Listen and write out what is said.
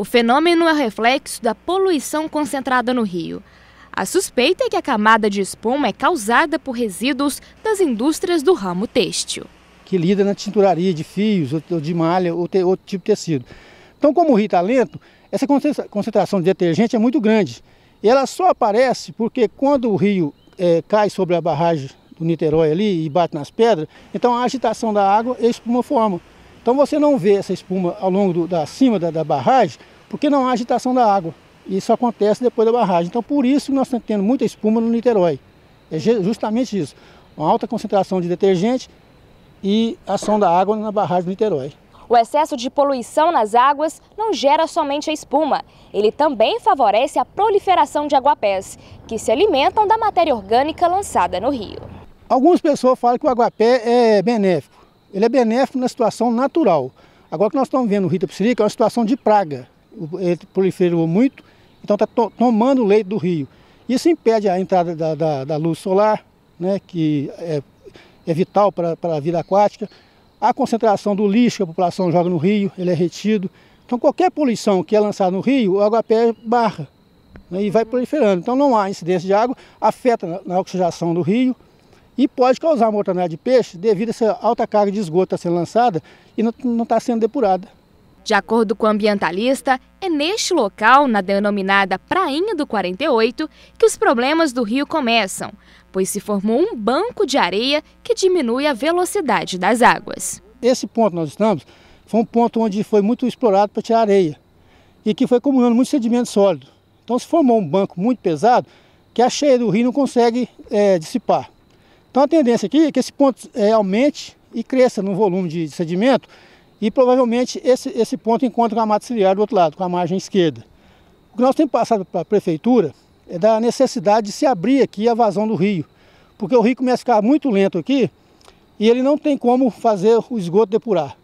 O fenômeno é reflexo da poluição concentrada no rio. A suspeita é que a camada de espuma é causada por resíduos das indústrias do ramo têxtil. Que lida na tinturaria de fios, ou de malha, ou outro tipo de tecido. Então, como o rio está lento, essa concentração de detergente é muito grande. E ela só aparece porque quando o rio é, cai sobre a barragem do Niterói ali e bate nas pedras, então a agitação da água e espuma forma. Então você não vê essa espuma ao longo do, da cima da, da barragem, porque não há agitação da água. Isso acontece depois da barragem. Então por isso nós estamos tendo muita espuma no Niterói. É justamente isso. Uma alta concentração de detergente e ação da água na barragem do Niterói. O excesso de poluição nas águas não gera somente a espuma, ele também favorece a proliferação de aguapés, que se alimentam da matéria orgânica lançada no rio. Algumas pessoas falam que o aguapé é benéfico ele é benéfico na situação natural. Agora que nós estamos vendo o Rita Psirica, é uma situação de praga. Ele proliferou muito, então está to tomando o leito do rio. Isso impede a entrada da, da, da luz solar, né, que é, é vital para a vida aquática. A concentração do lixo que a população joga no rio, ele é retido. Então qualquer poluição que é lançada no rio, o aguapé barra né, e vai uhum. proliferando. Então não há incidência de água, afeta na, na oxigenação do rio, e pode causar mortandade de peixe devido a essa alta carga de esgoto a ser lançada e não está sendo depurada. De acordo com o ambientalista, é neste local, na denominada Prainha do 48, que os problemas do rio começam, pois se formou um banco de areia que diminui a velocidade das águas. Esse ponto nós estamos foi um ponto onde foi muito explorado para tirar areia e que foi acumulando muito sedimento sólido. Então se formou um banco muito pesado que a cheia do rio não consegue é, dissipar. Então a tendência aqui é que esse ponto é, aumente e cresça no volume de, de sedimento e provavelmente esse, esse ponto encontra com a mata ciliar do outro lado, com a margem esquerda. O que nós temos passado para a prefeitura é da necessidade de se abrir aqui a vazão do rio, porque o rio começa a ficar muito lento aqui e ele não tem como fazer o esgoto depurar.